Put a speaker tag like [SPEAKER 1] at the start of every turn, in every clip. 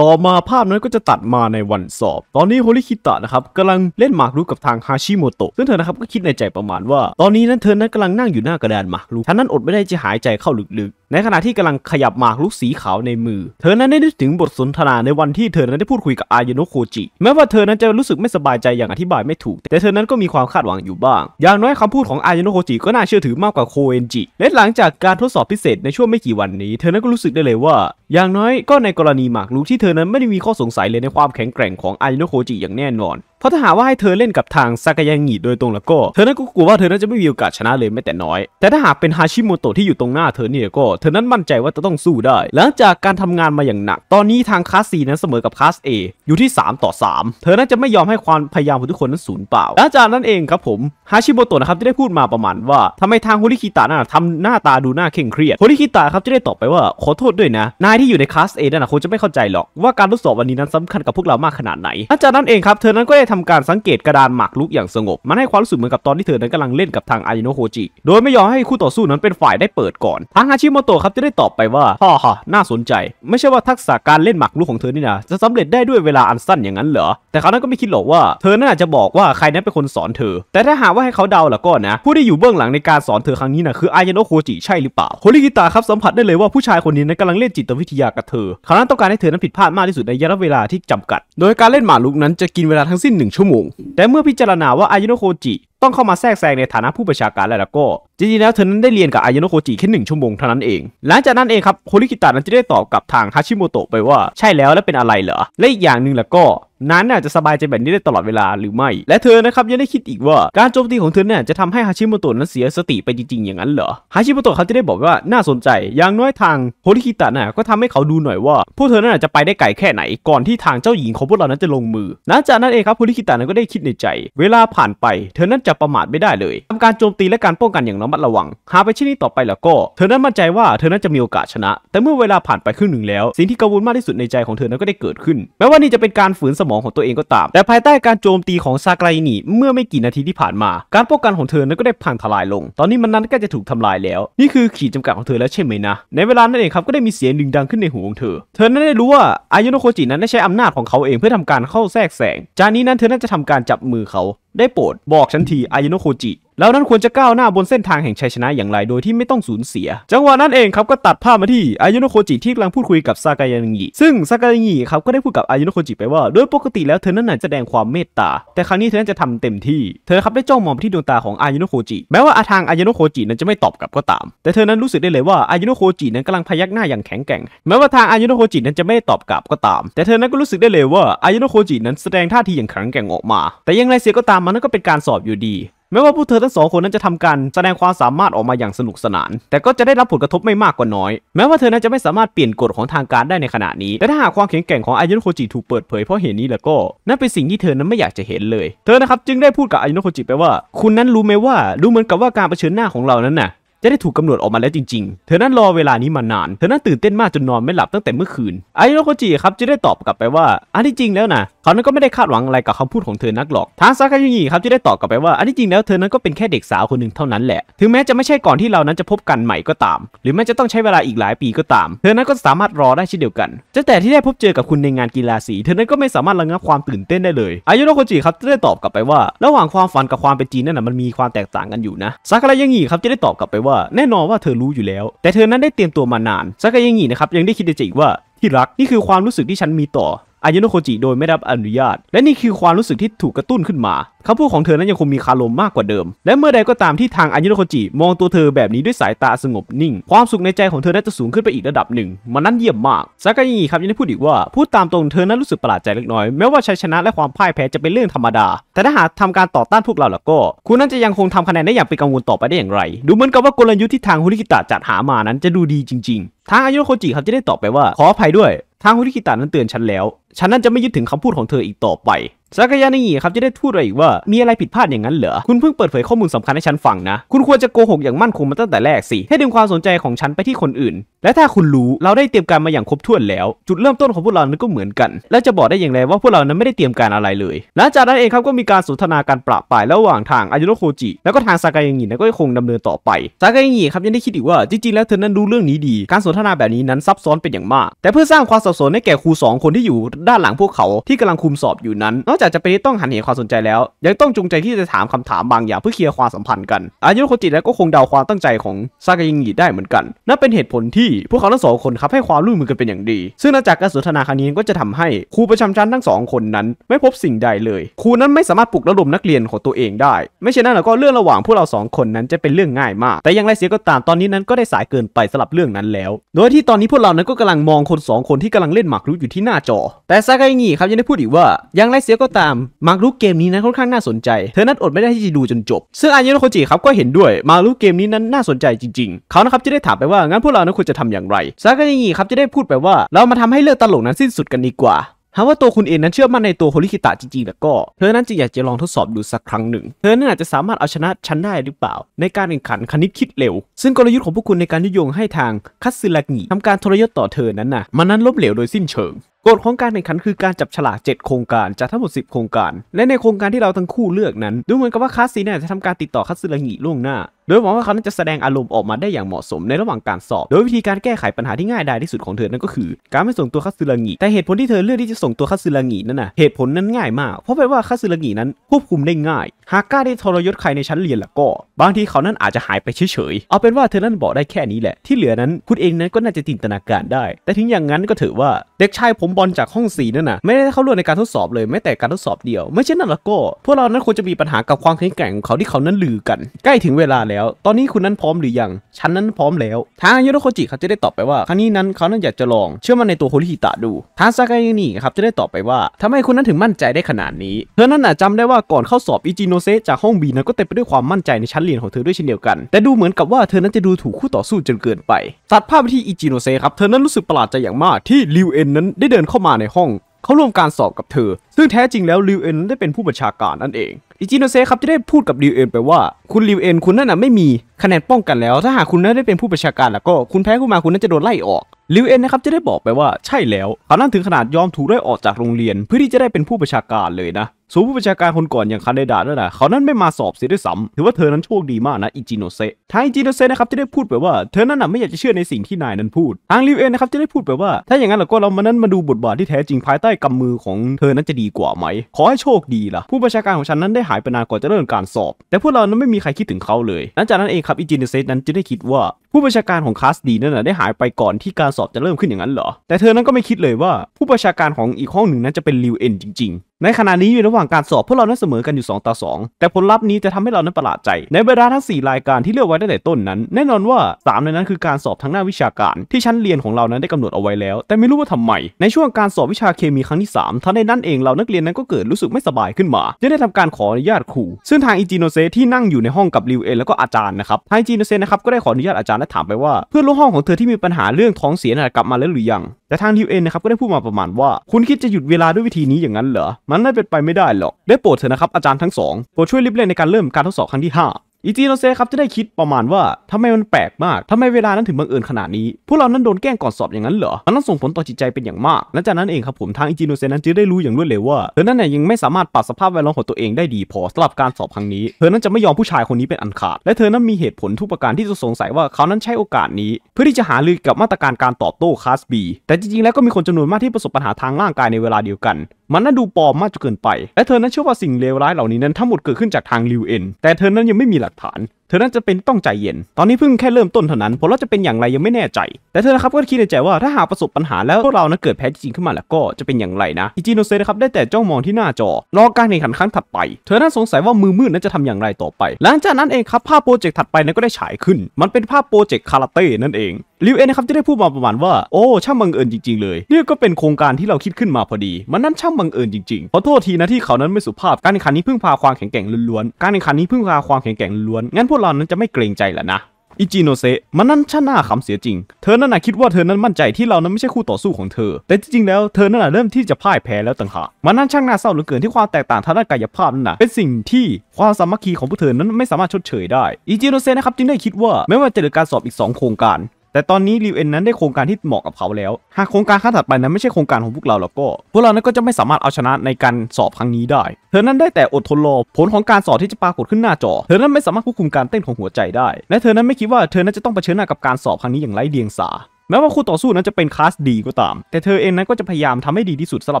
[SPEAKER 1] ต่อมาภาพนั้นก็จะตัดมาในวันสอบ ตอนนี้โฮลิคิตะนะครับกำลังเล่นหมากรุกกับทางฮาชิโมโตะ ซึ่งเธอนะครับ ก็คิดในใจประมาณว่า ตอนนี้นั้นเธอ นั้นกำลังนั่งอยู่หน้ากระดานหมากรุก ฉะนั้นอดไม่ได้จะหายใจเข้าลึกในขณะที่กำลังขยับหมากลูกสีขาวในมือ เธอนั้นได้นึกถึงบทสนทนาในวันที่เธอนั้นได้พูดคุยกับอายโนโคจิ แม้ว่าเธอนั้นจะรู้สึกไม่สบายใจอย่างอธิบายไม่ถูก แต่เธอนั้นก็มีความคาดหวังอยู่บ้าง อย่างน้อยคำพูดของอายโนโคจิก็น่าเชื่อถือมากกว่าโคเอนจิ และหลังจากการทดสอบพิเศษในช่วงไม่กี่วันนี้ เธอนั้นก็รู้สึกได้เลยว่า อย่างน้อยก็ในกรณีหมากลูกที่เธอนั้นไม่ได้มีข้อสงสัยเลยในความแข็งแกร่งของอายโนโคจิอย่างแน่นอนเพราะถ้าหากว่าให้เธอเล่นกับทางซากายางิโดยตรงแล้วก็ เธอนั้นก็กลัวว่าเธอนั้นจะไม่มีโอกาสชนะเลยแม้แต่น้อย แต่ถ้าหากเป็นฮาชิโมโตะที่อยู่ตรงหน้าเธอเนี่ยก็เธอนั้นมั่นใจว่าจะต้องสู้ได้ หลังจากการทำงานมาอย่างหนัก ตอนนี้ทางคลาสซีนั้นเสมอกับคลาสเออยู่ที่3ต่อ3 เธอนั้นจะไม่ยอมให้ความพยายามของทุกคนนั้นสูญเปล่าหลังจากนั้นเองครับผมฮาชิโมโตะนะครับที่ได้พูดมาประมาณว่าทำไมทางโฮริคิตะน่ะทำหน้าตาดูน่าเคร่งเครียดโฮริคิตะครับจะได้ตอบไปว่าขอโทษด้วยนะนายที่อยู่ในคลาสเอนั่นนะคงจะไม่เข้าใจหรอกว่าการทดสอบวันนี้นั้นสำคัญกับพวกเรามากขนาดไหนหลังจากนั้นเองครับเธอนั้นก็ได้ทำการสังเกตกระดานหมากลุกอย่างสงบ มันให้ความรู้สึกเหมือนกับตอนที่เธอนั้นกำลังเล่นกับทางอายิโนโฮจิโดยไม่ยอมให้คู่ต่อสู้นั้นเป็นฝ่ายได้เปิดก่อน ทางฮาชิโมโตะครับจะได้ตอบไปว่าฮ่าฮ่าน่าสนใจไม่ใช่ว่าทักษะการเล่นหมากลุกของเธอนี่นะจะสำเร็จได้ด้วยเวลาอันสั้นอย่างนั้นเหรอแต่เขานั้นก็ไม่คิดหรอกว่าเธอน่าจะบอกว่าใครนั้นเป็นคนสอนเธอแต่ถ้าหากว่าให้เขาเดาล่ะก็นะผู้ที่อยู่เบื้องหลังในการสอนเธอครั้งนี้นะคืออายิโนโฮจิใช่หรือเปล่าโฮลิกิตาครับสัมผัสได้เลยว่าผู้ชายคนนี้นั้นกำลังเล่นจิตวิทยากับเธอเขานั้นต้องการให้เธอนั้นผิดพลาดมากที่สุดในระยะเวลาที่จำกัด โดยการเล่นหมากรุกนั้นจะกินเวลาทั้งสิ้น1ชั่วโมง แต่เมื่อพิจารณาว่าอายุโนโคจิ ต้องเข้ามาแทรกแซงในฐานะผู้ประชาการแล้วก็จริงๆ แล้วเธอนั้นได้เรียนกับอายโนโคจิแค่หนึ่งชั่วโมงเท่านั้นเอง หลังจากนั้นเองครับโคริคิตะนั้นจะได้ตอบกับทางฮาชิโมโตะไปว่าใช่แล้วและเป็นอะไรเหรอ และอีกอย่างหนึ่งแล้วก็นั้นน่าจะสบายใจแบบนี้ได้ตลอดเวลาหรือไม่ และเธอนะครับยังได้คิดอีกว่า การโจมตีของเธอเนี่ยจะทำให้ฮาชิโมโตะนั้นเสียสติไปจริงๆ อย่างนั้นเหรอ ฮาชิโมโตะเขาจะได้บอกว่าน่าสนใจ อย่างน้อยทางโฮริคิตะน่ะก็ทำให้เขาดูหน่อยว่าพวกเธอน่าจะไปได้ไกลแค่ไหนก่อนที่ทางเจ้าหญิงของพวกเรานั้นจะลงมือ หลังจากนั้นเองครับโฮริคิตะนั้นก็ได้คิดในใจ เวลาผ่านไป เธอนั้นจะประมาทไม่ได้เลยทำการโจมตีและการป้องกันอย่างระมัดระวังหากไปเช่นนี้ต่อไปแล้วก็ เธอนั้นมั่นใจว่าเธอนั้นจะมีโอกาสชนะ แต่เมื่อเวลาผ่านไปครึ่งหนึ่งแล้ว สิ่งที่กังวลมากที่สุดในใจของเธอนั้นก็ได้เกิดขึ้นแม้ว่านี่จะเป็นการฝืนสมองของตัวเองก็ตาม แต่ภายใต้การโจมตีของซากไรนี่เมื่อไม่กี่นาทีที่ผ่านมา การป้องกันของเธอนั้นก็ได้พังทลายลง ตอนนี้มันนั้นก็จะถูกทำลายแล้ว นี่คือขีดจำกัดของเธอแล้วใช่ไหมนะ ในเวลานั้นเองครับก็ได้มีเสียงดึงดังขึ้นในหูของเธอ เธอนั้นได้รู้ว่าอายุโนโคจินั้นได้ใช้อำนาจของเขาเองเพื่อทำการเข้าแทรกแซงจากนี้นั้นเธอน้นจะทำการจับมือเขา ได้โปรด บอกฉันทีอายุโนโคจิแล้วนั้นควรจะก้าวหน้าบนเส้นทางแห่งชัยชนะอย่างไรโดยที่ไม่ต้องสูญเสีย จังหวะนั้นเองครับก็ตัดภาพมาที่อายุโนโคจิที่กำลังพูดคุยกับซากายางิ ซึ่งซากายางิครับก็ได้พูดกับอายุโนโคจิไปว่า โดยปกติแล้วเธอนั้นแสดงความเมตตาแต่ครั้งนี้เธอนั้นจะทำเต็มที่ เธอครับได้จ้องมองไปที่ดวงตาของอายุโนโคจิแม้ว่าอาทางอายุโนโคจินั้นจะไม่ตอบกลับก็ตาม แต่เธอนั้นรู้สึกได้เลยว่าอายุโนโคจินั้นกำลังพยักหน้าอย่างแข็งแกร่งแม้ว่าทางอายุโนโคจินั้นจะไม่ได้ตอบกลับก็ตาม แต่เธอนั้นก็รู้สึกได้เลยว่าอายุโนโคจินั้นแสดงท่าทีอย่างแข็งแกร่งออกมา แต่ยังไงเสียก็ตามมันก็เป็นการสอบอยู่ดีแม้ว่าผู้เธอทั้งสองคนนั้นจะทำการแสดงความสามารถออกมาอย่างสนุกสนาน แต่ก็จะได้รับผลกระทบไม่มากก็น้อยแม้ว่าเธอนั้นจะไม่สามารถเปลี่ยนกฎของทางการได้ในขณะนี้ แต่ถ้าหากความแข็งแกร่งของอายุโคจิถูกเปิดเผยเพราะเหตุนี้แล้วก็ นั่นเป็นสิ่งที่เธอนั้นไม่อยากจะเห็นเลย เธอนะครับ จึงได้พูดกับอายุโคจิไปว่า คุณนั้นรู้ไหมว่า ดูเหมือนกับว่าการเผชิญหน้าของเรานั้นน่ะจะได้ถูกกำหนดออกมาแล้วจริงๆ เธอนั้นรอเวลานี้มานาน เธอนั้นตื่นเต้นมากจนนอนไม่หลับตั้งแต่เมื่อคืนไอโนโคจิครับจะได้ตอบกลับไปว่าอันที่จริงแล้วนะเขานั้นก็ไม่ได้คาดหวังอะไรกับคำพูดของเธอนักหรอก ทางซากายุงิครับที่ได้ตอบกลับไปว่า อันที่จริงแล้วเธอนั้นก็เป็นแค่เด็กสาวคนหนึ่งเท่านั้นแหละ ถึงแม้จะไม่ใช่ก่อนที่เรานั้นจะพบกันใหม่ก็ตาม หรือแม้จะต้องใช้เวลาอีกหลายปีก็ตาม เธอนั้นก็สามารถรอได้เช่นเดียวกันจะแต่ที่ได้พบเจอกับคุณในงานกีฬาสี เธอนั้นก็ไม่สามารถระงับความตื่นเต้นได้เลย อายุโนโคจิครับได้ตอบกลับไปว่า ระหว่างความฝันกับความเป็นจริงนั้นนะมันมีความแตกต่างกันอยู่นะ ซากายุงิครับจะได้ตอบกลับไปว่า แน่นอนว่าเธอรู้อยู่แล้ว แต่เธอนั้นได้เตรียมตัวมานานซากายุงิครับยังได้คิดใจอีกว่าที่รักนี่คือความรู้สึกที่ฉันมีต่ออายุโนโคจิโดยไม่รับอนุญาต และนี่คือความรู้สึกที่ถูกกระตุ้นขึ้นมา คำพูดของเธอนั้นยังคงมีคารมมากกว่าเดิม และเมื่อใดก็ตามที่ทางอายุโนโคจิ มองตัวเธอแบบนี้ด้วยสายตาสงบนิ่ง ความสุขในใจของเธอนั้นจะสูงขึ้นไปอีกระดับหนึ่ง มันนั่นเยี่ยมมากซากายิครับยังได้พูดอีกว่า พูดตามตรงเธอนั้นรู้สึกประหลาดใจเล็กน้อยแม้ว่าชัยชนะและความพ่ายแพ้จะเป็นเรื่องธรรมดา แต่ถ้าหากทำการต่อต้านพวกเราแล้วก็ คุณนั้นจะยังคงทำคะแนนได้อย่างเป็นกังวลต่อไปได้อย่างไร ดูเหมือนกับว่ากลยุทธ์ที่ทางฮุริกิตะจัดหามานั้นจะดูดีจริงๆทางอายุโคจิครับจะได้ตอบไปว่าขออภัยด้วยทางฮุริกิตะนั้นเตือนฉันแล้ว ฉันนั้นจะไม่ยึดถึงคำพูดของเธออีกต่อไปซากายานีครับจะได้พูดอะไรอีกว่ามีอะไรผิดพลาดอย่างนั้นเหรอคุณเพิ่งเปิดเผยข้อมูลสำคัญให้ฉันฟังนะ คุณควรจะโกหกอย่างมั่นคงมาตั้งแต่แรกสิ ให้ดึงความสนใจของฉันไปที่คนอื่น และถ้าคุณรู้เราได้เตรียมการมาอย่างครบถ้วนแล้ว จุดเริ่มต้นของพวกเรานั้นก็เหมือนกัน และจะบอกได้อย่างไรว่าพวกเรานั้นไม่ได้เตรียมการอะไรเลยหลังจากนั้นเองครับก็มีการสนทนาการปรบปายระหว่างทางอายุโรโคจิ แล้วก็ทางซากายานีน้นก็คงดำเนินต่อไปซากายานีครับยังได้คิดอีกว่าจริงๆแล้วเธอนั้นรู้เรื่องนี้ดี การสนทนาแบบนี้นั้นซับซ้อนเป็นอย่างมาก แต่เพื่อสร้างความสับสนให้แก่ครู2 คนที่อยู่ ด้านหลังพวกเขาที่กำลังคุมสอบอยู่นั้นนอกจากจะเป็นที่ต้องหันเหความสนใจแล้ว ยังต้องจูงใจที่จะถามคำถามบางอย่างเพื่อเคลียร์ความสัมพันธ์กัน อายุโคจิแล้วก็คงเดาความตั้งใจของซากายิงหีได้เหมือนกันนั่นเป็นเหตุผลที่พวกเขาทั้งสองคนครับให้ความร่วมมือกันเป็นอย่างดี ซึ่งจากการสนทนาครั้งนี้ก็จะทำให้ครูประจำชั้นทั้งสองคนนั้น ไม่พบสิ่งใดเลยครูนั้นไม่สามารถปลุกระดมนักเรียนของตัวเองได้ ไม่เช่นนั้นแล้วก็เรื่องระหว่างพวกเราสองคนนั้นจะเป็นเรื่องง่ายมากแต่อย่างไรเสียก็ตามตอนนี้นั้นก็ได้สายเกินไปสำหรับเรื่องนั้นแล้ว โดยที่ตอนนี้พวกเรานั้นก็กำลังมองคน2คนที่กำลังเล่นหมากรุกอยู่ที่หน้าจอ แต่ซากายิงหีครับยังได้พูดอีกว่าอย่างไรเสียก็ตามมารุกเกมนี้นั้นค่อนข้างน่าสนใจเธอนั้นอดไม่ได้ที่จะดูจนจบ ซึ่งอานยโนโคจิครับก็เห็นด้วย มารุกเกมนี้นั้นน่าสนใจจริงๆ เขานะครับจะได้ถามไปว่างั้นพวกเรานะควรจะทำอย่างไรซากายิครับจะได้พูดไปว่า เรามาทำให้เรื่องตลกนั้นสิ้นสุดกันดีกว่า หากว่าตัวคุณเองนั้นเชื่อมั่นในตัวโฮลิคิตะจริงๆแล้วก็เธอนั้นจะอยากจะลองทดสอบดูสักครั้งหนึ่ง เธอนั้นอาจจะสามารถเอาชนะฉันได้หรือเปล่า ในการแข่งขันคณิตคิดเร็ว ซึ่งกลยุทธ์ของพวกคุณในการยุยงให้ทางคัตสึลากิทำการทรยศต่อเธอนั้นนะ่ะมันนั้นล้มเหลวโดยสิ้นเชิงกฎของการแข่งขันคือการจับฉลาก7โครงการจากทั้งหมด 10 โครงการ และในโครงการที่เราทั้งคู่เลือกนั้น ดูเหมือนกับว่าคัสซีเนี่ยจะทำการติดต่อคัสสึระงิล่วงหน้าโดยหวังว่าเขานั้นจะแสดงอารมณ์ออกมาได้อย่างเหมาะสมในระหว่างการสอบ โดยวิธีการแก้ไขปัญหาที่ง่ายดายที่สุดของเธอนั่นก็คือ การไม่ส่งตัวคัสสึระงิแต่เหตุผลที่เธอเลือกที่จะส่งตัวคัสสึระงินั้นน่ะเหตุผลนั้นง่ายมากเพราะแปลว่าคัสสึระงินั้นควบคุมได้ง่ายหากกล้าได้ทรยศใครในชั้นเรียนแล้วก็ บางทีเขานั้นอาจจะหายไปเฉยๆ เอาเป็นว่าเธอนั้นบอกได้แค่นี้แหละที่เหลือนั้น คุณเองนั้นก็น่าจะจินตนาการได้ แต่ถึงอย่างนั้นก็ถือว่าเด็กชายผมมบอลจากห้องสีนั่นน่ะไม่ได้เข้าร่วมในการทดสอบเลยแม้แต่การทดสอบเดียว ไม่เช่นนั้นละก็พวกเรานั้นควรจะมีปัญหากับความแข็งแกร่งของเขาที่เขานั้นลือกัน ใกล้ถึงเวลาแล้ว ตอนนี้คุณนั้นพร้อมหรือยังฉันนั้นพร้อมแล้ว ทางยโรโคจิเขาจะได้ตอบไปว่า ครั้งนี้นั้นเขานั้นอยากจะลองเชื่อมันในตัวโฮลิฮิตะดู ทางซากายนี่ครับจะได้ตอบไปว่า ทำไมคุณนั้นถึงมั่นใจได้ขนาดนี้เธอนั้นอาจจำได้ว่าก่อนเข้าสอบอิจิโนเซจากห้องบีนั้นก็เต็มไปด้วยความมั่นใจในชั้นเรียนของเธอด้วยเช่นเดียวกัน แต่ดูเหมือนกับว่าเธอนั้นจะดูถูกคู่ต่อสู้จนเกินไปตัดภาพไปที่อิจิโนเซครับเธอนั้นรู้สึกประหลาดใจอย่างมากที่ริวเอ็นนั้นได้เดนินเข้ามาในห้อง เขาร่วมการสอบกับเธอ ซึ่งแท้จริงแล้วลิวเอ็นได้เป็นผู้บัญชาการนั่นเองอิจิโนเซครับจะได้พูดกับลิวเอ็นไปว่า คุณลิวเอ็นคุณนั่นน่ะไม่มีคะแนนป้องกันแล้ว ถ้าหากคุณนั้นได้เป็นผู้บัญชาการแล้วก็คุณแพ้ขึ้นมาคุณนั้นจะโดนไล่ออกลิวเอ็นนะครับจะได้บอกไปว่าใช่แล้วเขานั่นถึงขนาดยอมถูกไล่ออกจากโรงเรียน เพื่อที่จะได้เป็นผู้บัญชาการเลยนะสูผู้บัญชาการคนก่อนอย่างคาเดดเนี่นะเขานั้นไม่มาสอบเสียด้วยซ้ำ ถือว่าเธอนั้นโชคดีมากนะอิจิโนเซะทางอิจิโนเซะนะครับที่ได้พูดไปว่าเธอนั้นน่ะไม่อยากจะเชื่อในสิ่งที่นายนั้นพูด ทางริวเอนะครับที่ได้พูดไปว่า ถ้าอย่างนั้นเราก็เรามานั้นมาดูบทบาทที่แท้จริงภายใต้กำมือของเธอนั้นจะดีกว่าไหม ขอให้โชคดีล่ะผู้บัญชาการของฉันนั้นได้หายไปนานก่อนจะเริ่มการสอบ แต่พวกเรานั้นไม่มีใครคิดถึงเขาเลย หลังจากนั้นเองครับอิจิโนเซะนั้นจะได้คิดว่า ผู้ประชาการของคาสดีนั่นน่ะได้หายไปก่อนที่การสอบจะเริ่มขึ้นอย่างนั้นเหรอแต่เธอนั้นก็ไม่คิดเลยว่า ผู้ประชาการของอีกห้องหนึ่งนั้นจะเป็นริวเอ็นจริงๆในขณะนี้อยู่ระหว่างการสอบพวกเรานั้นเสมอกันอยู่2ต่อ2แต่ผลลัพธ์นี้จะทำให้เรานั้นประหลาดใจ ในเวลาทั้ง 4 รายการที่เลือกไว้ตั้งแต่ต้นนั้น แน่นอนว่า 3 ในนั้นคือการสอบทางหน้าวิชาการ ที่ชั้นเรียนของเรานั้นได้กำหนดเอาไว้แล้ว แต่ไม่รู้ว่าทำไมในช่วงการสอบวิชาเคมีครั้งที่3ทั้งในนั้นเองเรานักเรียนนั้นก็เกิดรู้สึกไม่สบายขึ้นมาจึงได้ทำการขออนุญาตครู ซึ่งทางอิจิโนเซที่นั่งอยู่ในห้องกับริวเอนแล้วก็อาจารย์นะครับทางอิจิโนเซนะครับก็ได้ขออนุญาตอาจารย์และถามไปว่า เพื่อนร่วมห้องของเธอที่มีปัญหาเรื่องท้องเสียนะกลับมาแล้วหรือยังแต่ทางดิวเองนะครับ ก็ได้พูดมาประมาณว่า คุณคิดจะหยุดเวลาด้วยวิธีนี้อย่างนั้นเหรอ มันน่าเป็นไปไม่ได้หรอก ได้โปรดเถอะนะครับ อาจารย์ทั้งสองโปรดช่วยริบเร่งในการเริ่มการทดสอบครั้งที่ 5อีจีโนเซครับจะได้คิดประมาณว่าทำไมมันแปลกมากทำไมเวลานั้นถึงบังเอิญขนาดนี้ พวกเรานั้นโดนแกล้งก่อนสอบอย่างนั้นเหรอมันต้องส่งผลต่อจิตใจเป็นอย่างมากหลังจากนั้นเองครับผมทางอีจีโนเซนั้นจึงได้รู้อย่างรวดเร็วว่า เธอนั้นน่ยยังไม่สามารถปรับสภาพแวดล้อมของตัวเองได้ดีพอสำหรับการสอบครั้งนี้เธอนั้นจะไม่ยอมผู้ชายคนนี้เป็นอันขาด และเธอนั้นมีเหตุผลทุกประการที่จะสงสัย ว่าเขานั้นใช้โอกาสนี้เพื่อที่จะหาลือกับมาตรการการตอบโต้คาสบีแต่จริงๆ แล้วก็มีคนจำนวนมากที่ประสบปัญหาทางร่างกายในเวลาเดียวกันมันน่าดูปลอมมากจนเกินไป และเธอนั้นเชื่อว่าสิ่งเลวร้ายเหล่านี้นั้นทั้งหมดเกิดขึ้นจากทางลิวเอ็น แต่เธอนั้นยังไม่มีหลักฐานเธอนั้นจะเป็นต้องใจเย็น ตอนนี้เพิ่งแค่เริ่มต้นเท่านั้น ผลลัพธ์จะเป็นอย่างไรยังไม่แน่ใจ แต่เธอนะครับก็คิดในใจว่าถ้าหากประสบปัญหาแล้วพวกเรานะเกิดแพ้จริงขึ้นมาแล้วก็จะเป็นอย่างไรนะอิจิโนเซนะครับได้แต่จ้องมองที่หน้าจอ รอการแข่งขันครั้งถัดไป เธอนั้นสงสัยว่ามือมืดนั้นจะทำอย่างไรต่อไป หลังจากนั้นเองครับภาพโปรเจกต์ถัดไปนั้นก็ได้ฉายขึ้น มันเป็นภาพโปรเจกต์คาราเต้นั่นเองลิวเอ็นนะครับจะได้พูดมาประมาณว่า โอ้ช่างบังเอิญจริงๆเลยนี่ก็เป็นโครงการที่เราคิดขึ้นมาพอดีมันนั่นช่างบังเอิญจริงๆขอโทษทีนะที่เขานั้นไม่สุภาพการแข่งขันนี้พิ่งพาความแข็งแกร่งล้วนๆการแข่งขันนี้พิ่งพาความแข็งแกร่งล้วนงั้นพวเรานั้นจะไม่เกรงใจแล้วนะอิจิโนเซะมันนั่นช่างน่าขำเสียจริง เธอนั่นน่ะคิดว่าเธอนั้นมั่นใจที่เรานั้นไม่ใช่คู่ต่อสู้ของเธอ แต่จริงๆ แล้วเธอนั่นน่ะเริ่มที่จะพ่ายแพ้แล้วต่างหากมันนั่นช่างน่าเศร้าเหลือเกินที่ความแตกต่างทางด้านกายภาพนั่นน่ะเป็นสิ่งที่ความสามัคคีของพวกเธอนั้นไม่สามารถชดเชยได้ อิจิโนเซะนะครับจึงได้คิดว่าไม่ว่าจะเหลือการสอบอีก 2 โครงการแต่ตอนนี้ริวเอ็นนั้นได้โครงการที่เหมาะกับเขาแล้ว หากโครงการขั้นถัดไปนั้นไม่ใช่โครงการของพวกเราแล้วก็พวกเรานั้นก็จะไม่สามารถเอาชนะในการสอบครั้งนี้ได้ เธอนั้นได้แต่อดทนรอผลของการสอบที่จะปรากฏขึ้นหน้าจอ เธอนั้นไม่สามารถควบคุมการเต้นของหัวใจได้ และเธอนั้นไม่คิดว่าเธอนั้นจะต้องเผชิญหน้ากับการสอบครั้งนี้อย่างไร้เดียงสา แม้ว่าคู่ต่อสู้นั้นจะเป็นคลาสดีก็ตาม แต่เธอเองนั้นก็จะพยายามทำให้ดีที่สุดสำหรั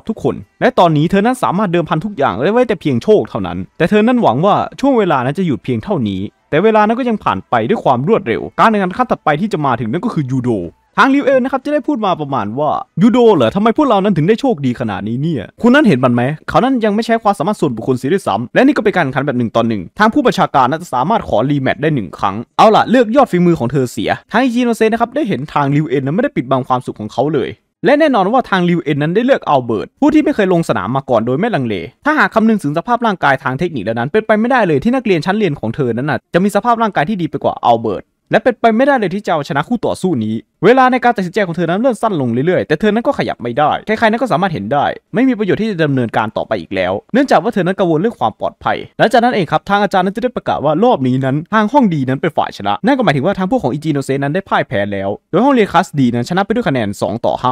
[SPEAKER 1] บทุกคนและตอนนี้เธอนั้นสามารถเดิมพันทุกอย่างได้ไว้แต่เพียงโชคเท่านั้น แต่เธอนั้นหวังว่าช่วงเวลานั้นจะหยุดเพียงเท่านี้แต่เวลานั้นก็ยังผ่านไปด้วยความรวดเร็ว การแข่งขันขั้นถัดไปที่จะมาถึงนั่นก็คือยูโดทางริวเอลนะครับจะได้พูดมาประมาณว่ายูโดเหรอทำไมพวกเรานั้นถึงได้โชคดีขนาดนี้เนี่ย คุณนั้นเห็นมันไหม เขานั้นยังไม่ใช้ความสามารถส่วนบุคคลสีด้วยซ้ำและนี่ก็เป็นการแข่งขันแบบหนึ่งต่อหนึ่งทางผู้บัญชาการนั้นจะสามารถขอรีแมตช์ได้หนึ่งครั้งเอาล่ะเลือกยอดฝีมือของเธอเสียทางจีโนเซนะครับได้เห็นทางริวเอลนั้นไม่ได้ปิดบังความสุขของเขาเลยและแน่นอนว่าทางลิวเอ็นนั้นได้เลือกเอาเบิร์ตผู้ที่ไม่เคยลงสนามมาก่อนโดยไม่ลังเล ถ้าหากคำนึงถึงสภาพร่างกายทางเทคนิคแล้วนั้น เป็นไปไม่ได้เลยที่นักเรียนชั้นเรียนของเธอนั้น จะมีสภาพร่างกายที่ดีไปกว่าเอาเบิร์ตและเป็นไปไม่ได้เลยที่จะเอาชนะคู่ต่อสู้นี้ เวลาในการตัดสินใจของเธอนั้นเริ่มสั้นลงเรื่อยๆ แต่เธอนั้นก็ขยับไม่ได้ ใครๆนั้นก็สามารถเห็นได้ ไม่มีประโยชน์ที่จะดำเนินการต่อไปอีกแล้ว เนื่องจากว่าเธอนั้นกังวลเรื่องความปลอดภัย หลังจากนั้นเองครับ ทางอาจารย์นั้นจะได้ประกาศว่ารอบนี้นั้น ทางห้องดีนั้นเป็นฝ่ายชนะ นั่นก็หมายถึงว่าทางพวกของอิจิโนเซ นั้นได้พ่ายแพ้แล้ว โดยห้องเรียนคลาสดีนั้นชนะไปด้วยคะแนน2ต่อ5